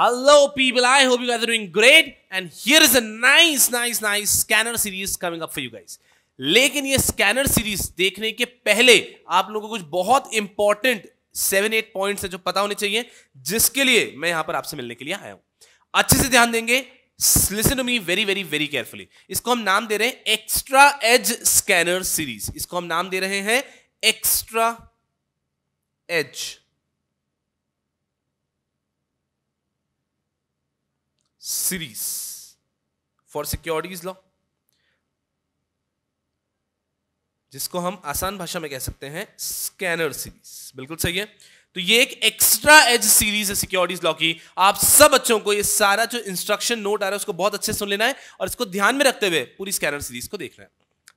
Hello people, I hope you guys are doing great and here is a nice nice nice scanner series coming up for you guys. लेकिन ये scanner series देखने के पहले आप लोगों को कुछ बहुत इंपॉर्टेंट सेवन एट पॉइंट्स है जो पता होने चाहिए जिसके लिए मैं यहां पर आपसे मिलने के लिए आया हूं अच्छे से ध्यान देंगे listen to me very very very carefully इसको हम नाम दे रहे हैं एक्स्ट्रा एज स्कैनर सीरीज इसको हम नाम दे रहे हैं extra edge series for securities law जिसको हम आसान भाषा में कह सकते हैं स्कैनर सीरीज बिल्कुल सही है तो ये एक एक्स्ट्रा एज सीरीज है सिक्योरिटीज लॉ की आप सब बच्चों को ये सारा जो इंस्ट्रक्शन नोट आ रहा है उसको बहुत अच्छे से सुन लेना है और इसको ध्यान में रखते हुए पूरी स्कैनर सीरीज को देखना है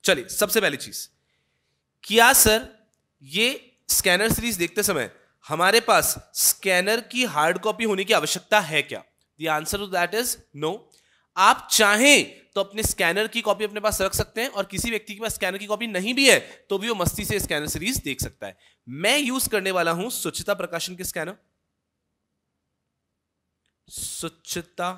चलिए सबसे पहली चीज क्या सर ये स्कैनर सीरीज देखते समय हमारे पास स्कैनर की हार्ड कॉपी होने की आवश्यकता है क्या answer to that is no आप चाहें तो अपने स्कैनर की कॉपी अपने पास रख सकते हैं और किसी व्यक्ति के पास स्कैनर की कॉपी नहीं भी है तो भी वो मस्ती से स्कैनर सीरीज देख सकता है मैं यूज करने वाला हूं स्वच्छता प्रकाशन के स्कैनर स्वच्छता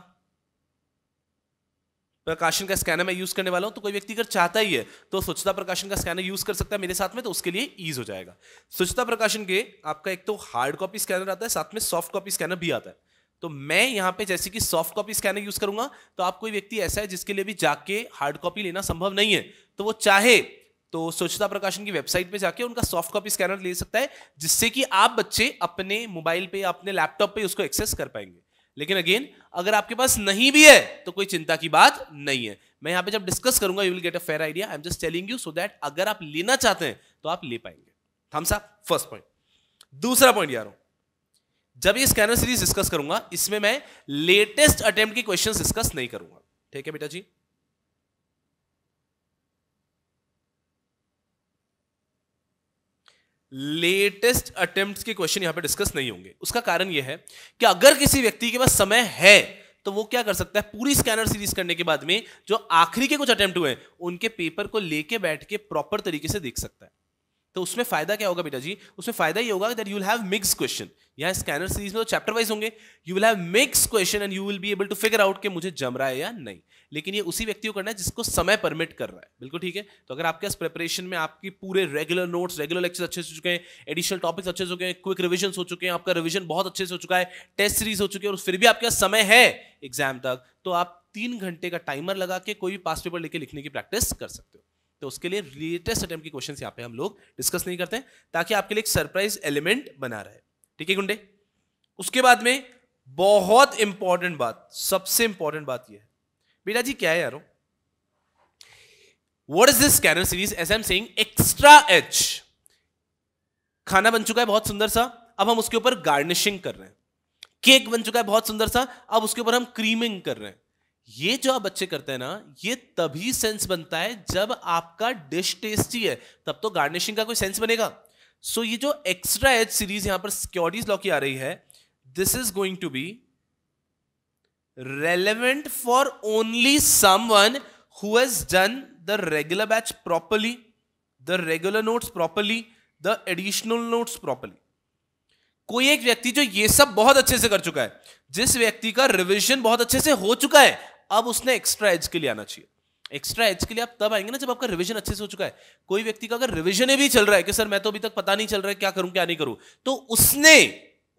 प्रकाशन का स्कैनर मैं यूज करने वाला हूं तो कोई व्यक्ति अगर चाहता ही है तो स्वच्छता प्रकाशन का स्कैनर यूज कर सकता है मेरे साथ में तो उसके लिए ईज हो जाएगा स्वच्छता प्रकाशन के आपका एक तो हार्ड कॉपी स्कैनर आता है साथ में सॉफ्ट कॉपी स्कैनर भी आता है तो मैं यहाँ पे जैसे कि सॉफ्ट कॉपी स्कैनर यूज करूंगा तो आप कोई व्यक्ति ऐसा है जिसके लिए भी जाके हार्ड कॉपी लेना संभव नहीं है तो वो चाहे तो स्वच्छता प्रकाशन की वेबसाइट पे जाके उनका सॉफ्ट कॉपी स्कैनर ले सकता है जिससे कि आप बच्चे अपने मोबाइल पे अपने लैपटॉप पे उसको एक्सेस कर पाएंगे लेकिन अगेन अगर आपके पास नहीं भी है तो कोई चिंता की बात नहीं है मैं यहाँ पे जब डिस्कस करूंगा you will get a fair idea I am just telling you so that अगर आप लेना चाहते हैं तो आप ले पाएंगे थम्स अप फर्स्ट पॉइंट दूसरा पॉइंट यारों जब ये स्कैनर सीरीज डिस्कस करूंगा इसमें मैं लेटेस्ट अटेम्प्ट के क्वेश्चंस डिस्कस नहीं करूंगा ठीक है बेटा जी लेटेस्ट अटेम्प्ट के क्वेश्चन यहां पे डिस्कस नहीं होंगे उसका कारण यह है कि अगर किसी व्यक्ति के पास समय है तो वो क्या कर सकता है पूरी स्कैनर सीरीज करने के बाद में जो आखिरी के कुछ अटेम्प्ट हुए उनके पेपर को लेके बैठ के प्रॉपर तरीके से देख सकता है तो उसमें फायदा क्या होगा बेटा जी उसमें फायदा ये होगा that you will have mix question यहाँ स्कैनर सीरीज में तो चैप्टर वाइज होंगे you will have mix question and you will be able to figure out कि मुझे जम रहा है या नहीं लेकिन ये उसी व्यक्ति को करना है जिसको समय परमिट कर रहा है बिल्कुल ठीक है तो अगर आपके पास प्रिपरेशन में आपकी पूरे रेगुलर नोट्स रेगुलर लेक्चर अच्छे से हो चुके हैं एडिशनल टॉपिक्स अच्छे से हो हैं क्विक रिविजन हो चुके हैं आपका रिविजन बहुत अच्छे से हो चुका है टेस्ट सीरीज हो चुकी है और फिर भी आपके पास समय है एग्जाम तक तो आप तीन घंटे का टाइमर लगा के कोई भी पास पेपर लेके लिखने की प्रैक्टिस कर सकते हो तो उसके लिए लेटेस्ट अटेम्प्ट के क्वेश्चन यहाँ पे हम लोग डिस्कस नहीं करते ताकि आपके लिए एक सरप्राइज एलिमेंट बना रहे ठीक है गुंडे उसके बाद में बहुत इंपॉर्टेंट बात सबसे इंपॉर्टेंट बात यह है बेटा जी क्या है यारो what is this carrom series S M sing extra H खाना बन चुका है बहुत सुंदर सा अब हम उसके ऊपर गार्निशिंग कर रहे हैं केक बन चुका है बहुत सुंदर सा अब उसके ऊपर हम क्रीमिंग कर रहे हैं ये जो आप बच्चे करते हैं ना ये तभी सेंस बनता है जब आपका डिश टेस्टी है तब तो गार्निशिंग का कोई सेंस बनेगा सो so, ये जो एक्स्ट्रा एज सीरीज यहां पर सिक्योरिटीज लॉ की आ रही है this is going to be relevant for only someone who's done the regular batch properly the regular notes properly the additional notes properly कोई एक व्यक्ति जो ये सब बहुत अच्छे से कर चुका है जिस व्यक्ति का रिविजन बहुत अच्छे से हो चुका है अब उसने एक्स्ट्रा एज के लिए आना चाहिए एक्स्ट्रा एज के लिए आप तब आएंगे ना जब आपका रिविजन अच्छे से हो चुका है कोई व्यक्ति का अगर रिविजन भी चल रहा है कि सर मैं तो अभी तक पता नहीं चल रहा है क्या करूं क्या नहीं करूं तो उसने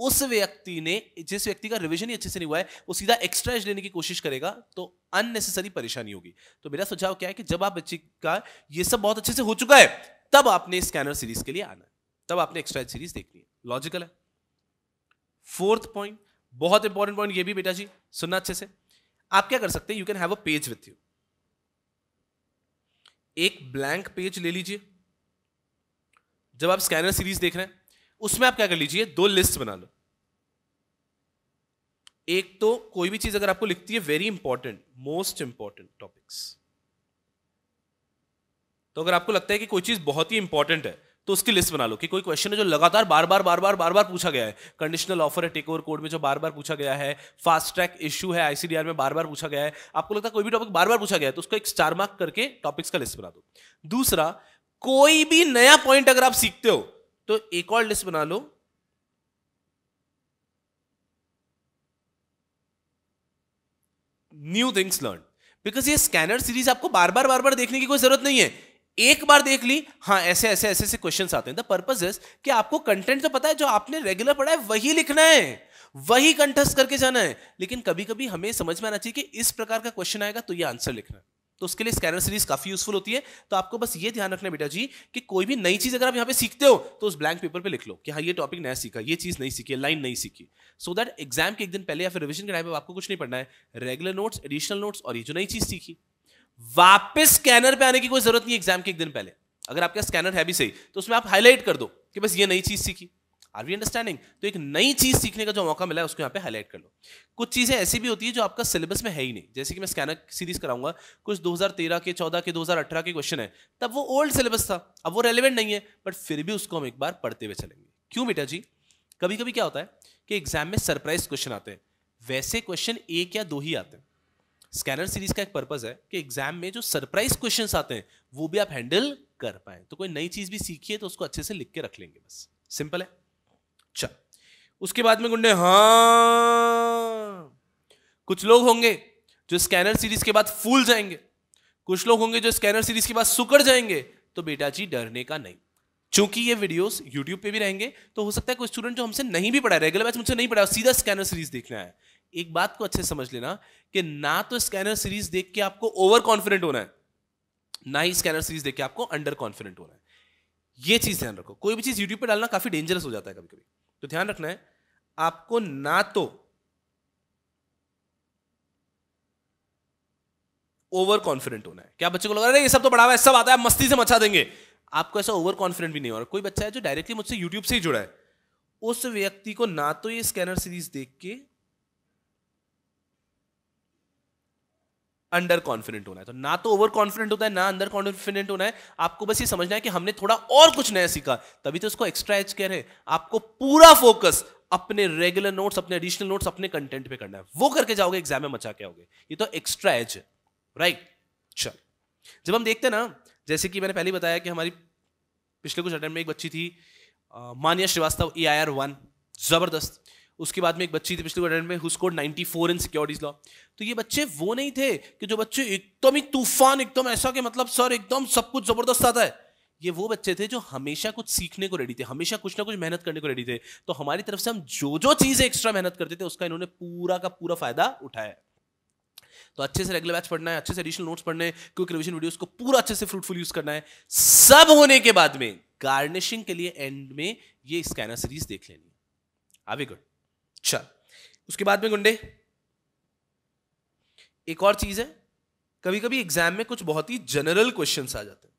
उस व्यक्ति ने जिस व्यक्ति का रिविजन ही अच्छे से नहीं हुआ है वो सीधा एक्स्ट्रा एज लेने की कोशिश करेगा तो अननेसेसरी परेशानी होगी तो मेरा सुझाव क्या है कि जब आप बच्चे का ये सब बहुत अच्छे से हो चुका है तब आपने स्कैनर सीरीज के लिए आना है तब आपने एक्स्ट्रा एज सीरीज देखनी है लॉजिकल है फोर्थ पॉइंट बहुत इंपॉर्टेंट पॉइंट ये भी बेटा जी सुनना अच्छे से आप क्या कर सकते हैं you can have a page with you एक ब्लैंक पेज ले लीजिए जब आप स्कैनर सीरीज देख रहे हैं उसमें आप क्या कर लीजिए दो लिस्ट बना लो एक तो कोई भी चीज अगर आपको लिखती है very important most important topics तो अगर आपको लगता है कि कोई चीज बहुत ही इंपॉर्टेंट है तो उसकी लिस्ट बना लो कि कोई क्वेश्चन है जो लगातार बार बार बार बार बार बार पूछा गया है कंडीशनल ऑफर है टेक ओवर कोड में जो बार बार पूछा गया है फास्ट ट्रैक इशू है आईसीडीआर में बार बार पूछा गया है आपको लगता है कोई भी टॉपिक बार बार पूछा गया है तो उसको एक स्टार मार्क करके टॉपिक्स का लिस्ट बना दो दूसरा कोई भी नया पॉइंट अगर आप सीखते हो तो एक और लिस्ट बना लो न्यू थिंग्स लर्न बिकॉज ये स्कैनर सीरीज आपको बार बार बार बार देखने की कोई जरूरत नहीं है एक बार देख ली हाँ ऐसे ऐसे ऐसे ऐसे क्वेश्चन आते हैं द पर्पज इज कि आपको कंटेंट तो पता है जो आपने रेगुलर पढ़ा है वही लिखना है वही कंठस्थ करके जाना है लेकिन कभी कभी हमें समझ में आना चाहिए कि इस प्रकार का क्वेश्चन आएगा तो ये आंसर लिखना है तो उसके लिए स्कैनर सीरीज काफी यूजफुल होती है तो आपको बस ये ध्यान रखना बेटा जी कि कोई भी नई चीज अगर आप यहां पे सीखते हो तो उस ब्लैंक पेपर पे लिख लो कि हाँ ये टॉपिक नया सीखा ये चीज नहीं सीखी लाइन नहीं सीखी सो दैट एग्जाम के एक दिन पहले या फिर रिविजन के टाइम पर आपको कुछ नहीं पढ़ना है रेगुलर नोट्स एडिशनल नोट्स और ये जो नई चीज सीखी वापस स्कैनर पे आने की कोई जरूरत नहीं एग्जाम के एक दिन पहले अगर आपका स्कैनर है भी सही तो उसमें आप हाईलाइट कर दो कि बस ये नई चीज सीखी आर वी अंडरस्टैंडिंग तो एक नई चीज सीखने का जो मौका मिला है उसको यहाँ पे हाईलाइट कर लो कुछ चीजें ऐसी भी होती है जो आपका सिलेबस में है ही नहीं जैसे कि मैं स्कैनर सीरीज कराऊंगा कुछ 2013 के 14 के 2018 के क्वेश्चन है तब वो ओल्ड सिलेबस था अब वो रेलिवेंट नहीं है बट फिर भी उसको हम एक बार पढ़ते हुए चलेंगे क्यों बेटा जी कभी कभी क्या होता है कि एग्जाम में सरप्राइज क्वेश्चन आते हैं वैसे क्वेश्चन एक या दो ही आते हैं स्कैनर सीरीज का एक पर्पज है कि एग्जाम में जो सरप्राइज क्वेश्चन आते हैं वो भी आप हैंडल कर पाए तो कोई नई चीज भी सीखिए तो उसको अच्छे से लिख के रख लेंगे बस सिंपल है चल उसके बाद में गुंडे हाँ कुछ लोग होंगे जो स्कैनर सीरीज के बाद फूल जाएंगे कुछ लोग होंगे जो स्कैनर सीरीज के बाद सुकड़ जाएंगे तो बेटा जी डरने का नहीं चूंकि ये वीडियोस यूट्यूब पे भी रहेंगे तो हो सकता है कोई स्टूडेंट जो हमसे नहीं भी पढ़ा रेगुलर बैच मुझसे नहीं पढ़ा सीधा स्कैनर सीरीज देखना है एक बात को अच्छे समझ लेना कि ना तो स्कैनर सीरीज देख के आपको ओवर कॉन्फिडेंट होना है ना ही स्कैनर सीरीज देख के आपको अंडर कॉन्फिडेंट होना है ये चीज ध्यान रखो कोई भी चीज यूट्यूब पर डालना काफी डेंजरस हो जाता है कभी कभी तो ध्यान रखना है आपको ना तो ओवर कॉन्फिडेंट होना है क्या बच्चे को लग रहा है ये सब तो बढ़ावा है सब आता है मस्ती से मचा देंगे आपको ऐसा ओवर कॉन्फिडेंट भी नहीं हो रहा कोई बच्चा है जो डायरेक्टली मुझसे यूट्यूब से ही जुड़ा है उस व्यक्ति को ना तो ये स्कैनर सीरीज देख के अंडर कॉन्फिडेंट होना है तो ना तो ओवर कॉन्फिडेंट होता है ना अंडर कॉन्फिडेंट होना है आपको बस ये समझना है कि हमने थोड़ा और कुछ नया सीखा तभी तो उसको एक्स्ट्रा एच कह रहे आपको पूरा फोकस अपने रेगुलर नोट्स अपने एडिशनल नोट्स अपने कंटेंट पे करना है वो करके जाओगे एग्जाम में मचा के आओगे ये तो एक्स्ट्रा एज है राइट चल जब हम देखते हैं ना जैसे कि मैंने पहले बताया कि हमारी पिछले कुछ अटेम्प्ट में एक बच्ची थी Maniya Srivastava A I R one जबरदस्त उसके बाद में एक बच्ची थी पिछले क्वार्टर में who score four in securities law तो ये बच्चे वो नहीं थे कि जो बच्चे एकदम ही तूफान एकदम ऐसा कि मतलब सर एकदम सब कुछ जबरदस्त आता है ये वो बच्चे थे जो हमेशा कुछ सीखने को रेडी थे हमेशा कुछ ना कुछ मेहनत करने को रेडी थे तो हमारी तरफ से हम जो जो चीज़ें एक्स्ट्रा मेहनत करते थे उसका इन्होंने पूरा का पूरा फायदा उठाया तो अच्छे से रेगुलर बैच पढ़ना है अच्छे से एडिशनल नोट्स पढ़ने क्विक रिविजन वीडियोस को पूरा अच्छे से फ्रूटफुल यूज करना है सब होने के बाद में गार्निशिंग के लिए एंड में ये स्कैनर सीरीज देख लेनी है आवे गुड चल उसके बाद में गुंडे एक और चीज है कभी कभी एग्जाम में कुछ बहुत ही जनरल क्वेश्चन आ जाते हैं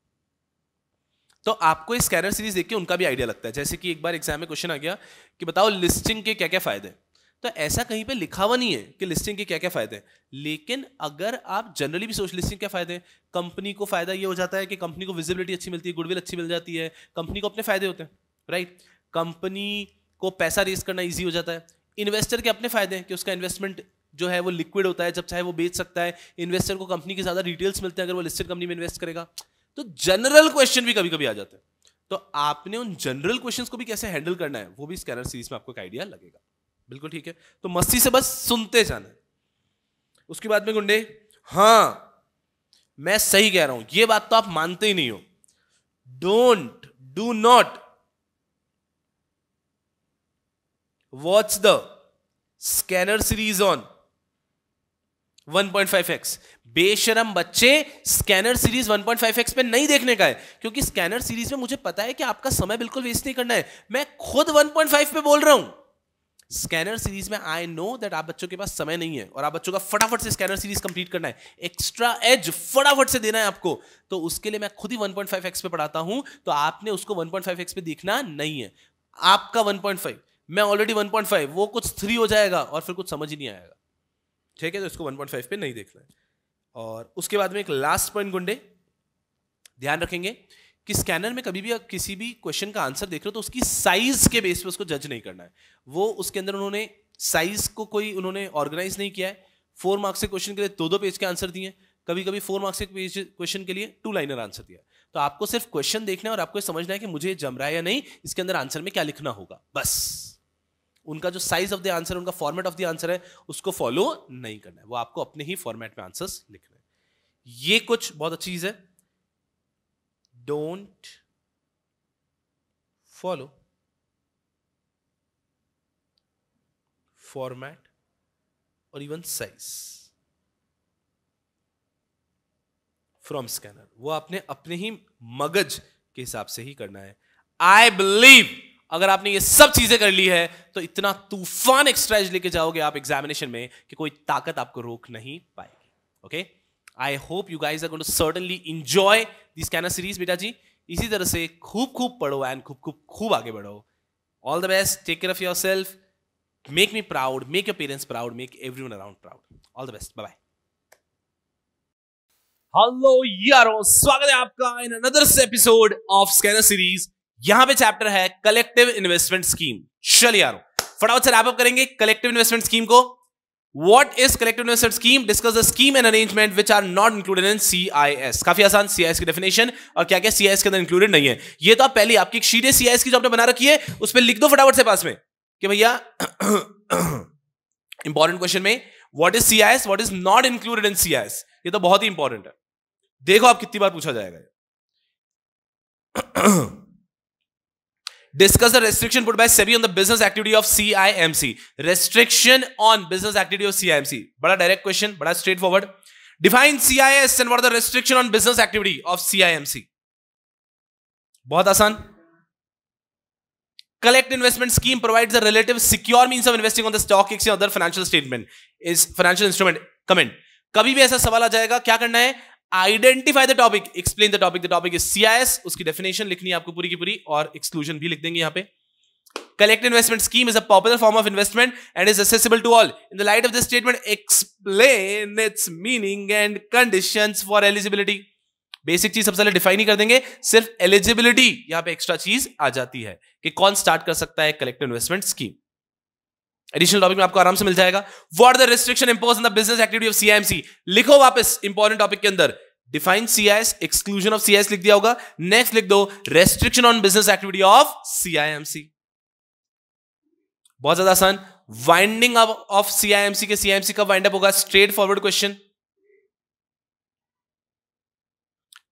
तो आपको स्कैनर सीरीज देख के उनका भी आइडिया लगता है जैसे कि एक बार एग्जाम में क्वेश्चन आ गया कि बताओ लिस्टिंग के क्या क्या फायदे हैं तो ऐसा कहीं पे लिखा हुआ नहीं है कि लिस्टिंग के क्या क्या फायदे हैं लेकिन अगर आप जनरली भी सोच लिस्टिंग क्या फायदे हैं कंपनी को फायदा ये हो जाता है कि कंपनी को विजिबिलिटी अच्छी मिलती है गुडविल अच्छी मिल जाती है कंपनी को अपने फायदे होते हैं राइट कंपनी को पैसा रेस करना ईजी हो जाता है इन्वेस्टर के अपने फायदे हैं कि उसका इन्वेस्टमेंट जो है वो लिक्विड होता है जब चाहे वो बेच सकता है इन्वेस्टर को कंपनी के ज़्यादा डिटेल्स मिलते हैं अगर वो लिस्टेड कंपनी में इन्वेस्ट करेगा तो जनरल क्वेश्चन भी कभी कभी आ जाते हैं तो आपने उन जनरल क्वेश्चंस को भी कैसे हैंडल करना है वो भी स्कैनर सीरीज में आपको एक आइडिया लगेगा बिल्कुल ठीक है तो मस्ती से बस सुनते जाना उसके बाद में गुंडे हाँ मैं सही कह रहा हूं ये बात तो आप मानते ही नहीं हो don't do not watch the scanner series on 1.5x बेशरम बच्चे स्कैनर सीरीज 1.5x पे नहीं देखने का है क्योंकि स्कैनर सीरीज में मुझे पता है कि आपका समय बिल्कुल वेस्ट नहीं करना है मैं खुद 1.5 पे बोल रहा हूं स्कैनर सीरीज में आई नो दैट आप बच्चों के पास समय नहीं है और आप बच्चों का फटाफट से स्कैनर सीरीज कंप्लीट करना है एक्स्ट्रा एज फटाफट से देना है आपको तो उसके लिए मैं खुद ही 1.5x पे पढ़ाता हूं तो आपने उसको 1.5x पे देखना नहीं है आपका 1.5 मैं ऑलरेडी 1.5 वो कुछ थ्री हो जाएगा और फिर कुछ समझ ही नहीं आएगा ठीक है तो इसको 1.5 पे नहीं देखना है और उसके बाद में एक लास्ट पॉइंट गुंडे ध्यान रखेंगे कि स्कैनर में कभी भी आप किसी भी क्वेश्चन का आंसर देख रहे हो तो उसकी साइज के बेस पे उसको जज नहीं करना है वो उसके अंदर उन्होंने साइज को कोई उन्होंने ऑर्गेनाइज नहीं किया है फोर मार्क्स के क्वेश्चन के लिए दो दो पेज के आंसर दिए कभी कभी फोर मार्क्स के पेज क्वेश्चन के लिए टू लाइनर आंसर दिया तो आपको सिर्फ क्वेश्चन देखना है और आपको समझना है कि मुझे जम रहा है या नहीं इसके अंदर आंसर में क्या लिखना होगा बस उनका जो साइज ऑफ द आंसर उनका फॉर्मेट ऑफ द आंसर है उसको फॉलो नहीं करना है वो आपको अपने ही फॉर्मेट में आंसर्स लिखना है ये कुछ बहुत अच्छी चीज है डोंट फॉलो फॉर्मेट और इवन साइज फ्रॉम स्कैनर वो आपने अपने ही मगज के हिसाब से ही करना है आई बिलीव अगर आपने ये सब चीजें कर ली है तो इतना तूफान एक्सट्रैज लेके जाओगे आप एग्जामिनेशन में कि कोई ताकत आपको रोक नहीं पाएगी okay I hope you guys to certainly enjoy this can series बेटा जी इसी तरह से खूब खूब पढ़ो एंड खूब खूब खूब आगे बढ़ो all the best take care of yourself make me proud make your parents proud make everyone around proud all the best bye bye hello यारो स्वागत है आपका in another episode of scanner series यहां पे chapter है collective investment scheme चलिए यारो फटाफट से रैप अप करेंगे कलेक्टिव इन्वेस्टमेंट स्कीम को what is collective investment scheme discuss the scheme and arrangement which are not included in CIS काफी आसान सीआईएस की डेफिनेशन और क्या क्या सीआईएस के अंदर इंक्लूडेड नहीं है ये तो आप पहले आपकी सीधे सीआईएस की जो आपने बना रखी है उस पर लिख दो फटाफट से पास में कि भैया इंपॉर्टेंट क्वेश्चन में what is CIS what is not included in CIS ये तो बहुत ही इंपॉर्टेंट है देखो आप कितनी बार पूछा जाएगा discuss the restriction put by SEBI on the business activity of CIMC. Restriction on business activity of CIMC. बड़ा direct question, बड़ा straightforward. Define CIS and what are the restriction on business activity of CIMC. बहुत आसान. Collect investment scheme provides a relative secure means of investing on the stock exchange or other financial statement is financial instrument. Comment. कभी भी ऐसा सवाल आ जाएगा क्या करना है identify the topic explain the topic the topic is CIS उसकी definition लिखनी है आपको पूरी की पूरी और एक्सक्लूजन भी लिख देंगे यहां पे collect investment scheme is a popular form of investment and is accessible to all in the light of the statement explain its meaning and condition for eligibility basic चीज सबसे पहले डिफाइन ही कर देंगे सिर्फ एलिजिबिलिटी यहां पे एक्स्ट्रा चीज आ जाती है कि कौन स्टार्ट कर सकता है collective investment scheme additional topic में आपको आराम से मिल जाएगा what the restriction impose the business activity of CIMC लिखो वापस इंपॉर्टेंट टॉपिक के अंदर define CIS exclusion of CIS लिख दिया होगा नेक्स्ट लिख दो restriction on business activity of CIMC बहुत ज्यादा आसान वाइंडिंग ऑफ सीआईएमसी के सीआईएमसी कब वाइंड अप होगा straightforward question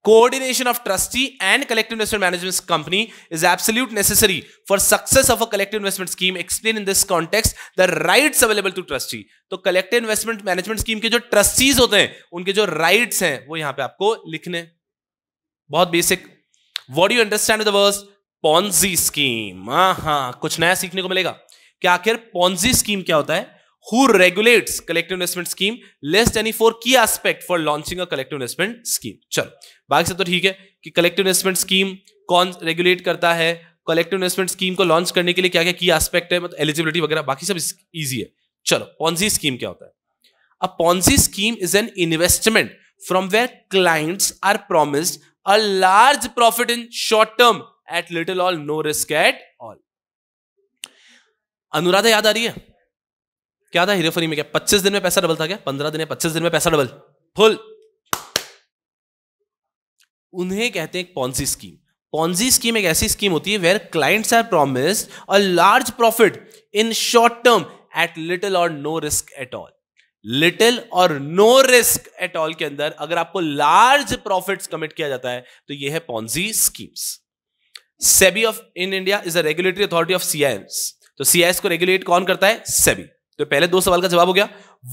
coordination of trustee and collective investment management company is absolute necessary for success of a collective investment scheme explain in this context the rights available to trustee तो collective investment management scheme ke jo trustees hote hain unke jo rights hain wo yahan pe aapko likhne bahut basic what do you understand with the words ponzi scheme हाँ हाँ कुछ नया सीखने को मिलेगा कि आखिर ponzi scheme kya hota hai who regulates collective investment scheme list any four key aspect for launching a collective investment scheme चलो बाकी सब तो ठीक है कि collective investment scheme कौन रेगुलेट करता है कलेक्टिव इन्वेस्टमेंट स्कीम को लॉन्च करने के लिए क्या क्या की एस्पेक्ट है मतलब एलिजिबिलिटी वगैरह बाकी सब ईजी है चलो पॉन्सी स्कीम क्या होता है a Ponzi scheme is an investment from where clients are promised a large profit in short term at little all no risk at all Anuradha याद आ रही है क्या था हीरोफनी में क्या पच्चीस दिन में पैसा डबल था क्या पंद्रह दिन में पच्चीस दिन में पैसा डबल फुल उन्हें कहते हैं पॉन्सी स्कीम पॉन्जी स्कीम एक ऐसी स्कीम होती है where clients are promised a large profit in short term at little और no risk at all little और नो रिस्क एट ऑल के अंदर अगर आपको लार्ज प्रॉफिट्स कमिट किया जाता है तो यह है Ponzi schemes SEBI of in India is a regulatory authority of CIS तो सीआईएस को रेगुलेट कौन करता है सेबी तो पहले दो सवाल का जवाब हो गया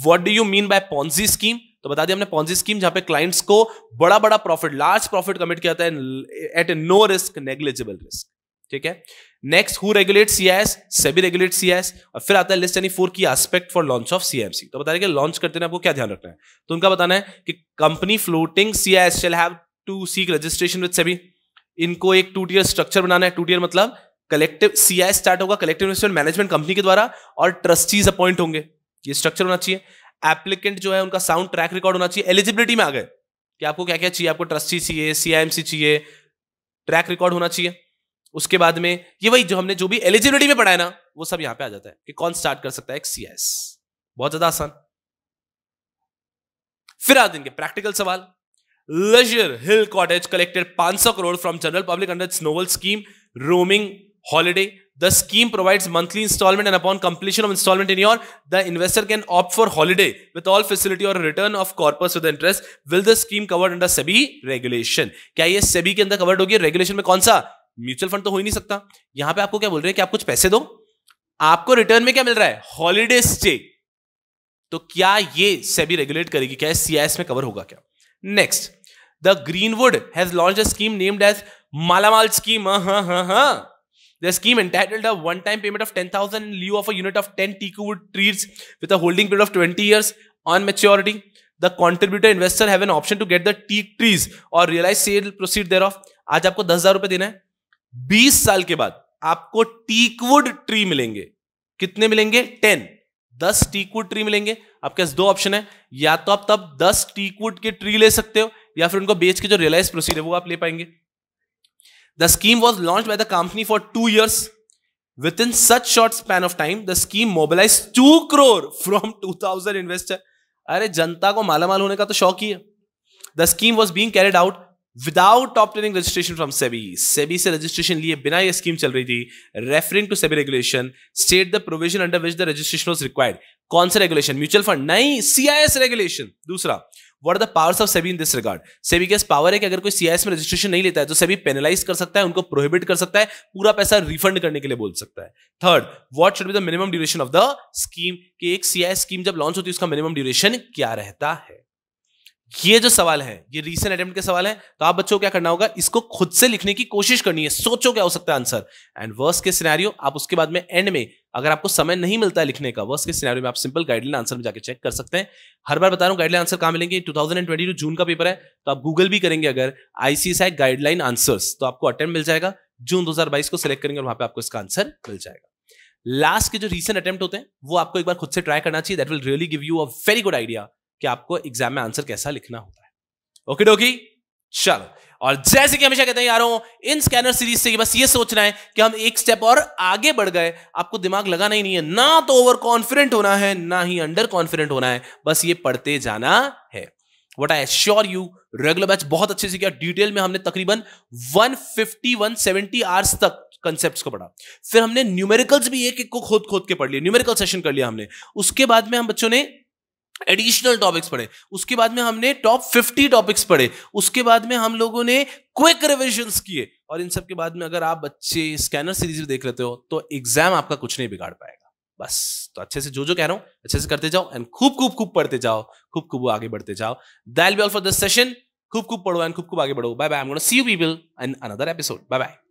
what do you mean by Ponzi scheme तो बता दिया हमने पॉन्जी स्कीम जहां पे क्लाइंट्स को बड़ा बड़ा प्रॉफिट लार्ज प्रॉफिट कमिट किया जाता है at a no risk negligible risk ठीक है next who regulate CIS SEBI regulate CIS और फिर आता है लिस्ट यानी four key aspect for launch of CMC तो बता रहे कि लॉन्च करते हैं आपको क्या ध्यान रखना है तो उनका बताना है कि company floating CIS shall have to seek registration with SEBI इनको एक टू टीयर स्ट्रक्चर बनाना है टू टीयर मतलब कलेक्टिव सी आई स्टार्ट होगा कलेक्टिव इन्वेस्टमेंट मैनेजमेंट कंपनी के द्वारा और ट्रस्टीज अपॉइंट होंगे ये स्ट्रक्चर होना चाहिए एप्लीकेंट जो है उनका साउंड ट्रैक रिकॉर्ड होना चाहिए एलिजिबिलिटी में आ गए कि आपको क्या क्या चाहिए आपको ट्रस्टी चाहिए सी चाहिए ट्रैक रिकॉर्ड होना चाहिए उसके बाद में ये वही जो हमने जो भी एलिजिबिलिटी में पढ़ाया ना वो सब यहां पे आ जाता है कि कौन स्टार्ट कर सकता है एक सी बहुत ज्यादा आसान फिर आ देंगे प्रैक्टिकल सवाल leisure hill cottage collected 500 crore from general public under snowball scheme roaming holiday. The scheme provides monthly installment and upon completion of installment in your, the investor can opt for holiday with all facility or return of corpus with interest. Will the scheme covered under SEBI regulation? क्या ये SEBI के अंदर covered होगी regulation में कौन सा mutual fund तो हो ही नहीं सकता यहां पे आपको क्या बोल रहे हैं कि आप कुछ पैसे दो आपको रिटर्न में क्या मिल रहा है हॉलीडे स्टे तो क्या ये सेबी रेगुलेट करेगी क्या सीआईएस में कवर होगा क्या next the Greenwood has launch a scheme named as Malamaal scheme हाँ हाँ हाँ The scheme entitled a one-time payment of 10,000 in lieu of a unit of 10 TQ wood trees with a holding period of 20 years on maturity. The contributor investor have an option to get the teak trees or realize sale proceed thereof. आज आपको दस हजार रुपए देना है बीस साल के बाद आपको टीकवुड ट्री मिलेंगे कितने मिलेंगे टेन दस टीकवुड ट्री मिलेंगे आपके पास दो ऑप्शन है या तो आप तब दस टीकवुड के ट्री ले सकते हो या फिर उनको बेच के जो रियलाइज प्रोसीड है वो आप ले पाएंगे scheme was launch launched by the company for two years. Within such short span of time, the scheme mobilized two crore from 2000 investor. अरे जनता को माला माल होने का तो शौक ही है the scheme was being carried out without obtaining registration from SEBI SEBI से रजिस्ट्रेशन लिए बिना यह स्कीम चल रही थी referring to SEBI regulation state the provision under which the registration was required कौन सा रेगुलेशन म्यूचुअल फंड नहीं सीआईएस रेगुलेशन दूसरा what are the powers of SEBI in this regard SEBI के पावर है कि अगर कोई सीआईएस में रजिस्ट्रेशन नहीं लेता है तो सेबी पेनलाइज कर सकता है उनको प्रोहिबिट कर सकता है पूरा पैसा रिफंड करने के लिए बोल सकता है third what should be the minimum duration of the scheme कि एक सीआईएस स्कीम जब लॉन्च होती है उसका मिनिमम ड्यूरेशन क्या रहता है ये जो सवाल है ये रीसेंट अटेम्प्ट के सवाल है तो आप बच्चों को क्या करना होगा इसको खुद से लिखने की कोशिश करनी है सोचो क्या हो सकता है आंसर एंड वर्स के सिनेरियो आप उसके बाद में एंड में अगर आपको समय नहीं मिलता है लिखने का वर्ष के सिनेरियो में आप सिंपल गाइडलाइन आंसर में जाकर चेक कर सकते हैं हर बार बता रहा हूँ गाइडलाइन आंसर कहाँ मिलेंगे 2022 जून का पेपर है तो आप गूगल भी करेंगे अगर आईसीएसआई गाइडलाइन आंसर्स तो आपको अटेम्प्ट मिल जाएगा जून दो को सिलेक्ट करेंगे और वहां पर आपको इसका आंसर मिल जाएगा लास्ट के जो रीसेंट अटेम्प्ट होते हैं वो आपको एक बार खुद से ट्राई करना चाहिए that will really give you a very good idea कि आपको एग्जाम में आंसर कैसा लिखना होता है ओके डोकी चलो और जैसे कि हमेशा कहते हैं यारों इन स्कैनर सीरीज से बस ये सोचना है कि हम एक स्टेप और आगे बढ़ गए आपको दिमाग लगाना ही नहीं है ना तो ओवर कॉन्फिडेंट होना है ना ही अंडर कॉन्फिडेंट होना है बस ये पढ़ते जाना है what I sure you regular batch बहुत अच्छे से किया डिटेल में हमने तकरीबन 150 170 आवर्स तक कॉन्सेप्ट्स को पढ़ा फिर हमने न्यूमेरिकल्स भी एक एक को खोद खोद के पढ़ लिया न्यूमेरिकल सेशन कर लिया हमने उसके बाद में हम बच्चों ने एडिशनल टॉपिक्स पढ़े उसके बाद में हमने टॉप फिफ्टी टॉपिक्स पढ़े उसके बाद में हम लोगों ने क्विक रिविजन किए और इन सब के बाद में अगर आप बच्चे स्कैनर सीरीज देख लेते हो तो एग्जाम आपका कुछ नहीं बिगाड़ पाएगा बस तो अच्छे से जो जो कह रहा हूं अच्छे से करते जाओ एंड खूब खूब खूब पढ़ते जाओ खूब खूब आगे बढ़ते जाओ that'll be all for this session खूब खूब पढ़ो एंड खूब खूब आगे बढ़ो bye bye I am gonna see you people in another episode bye bye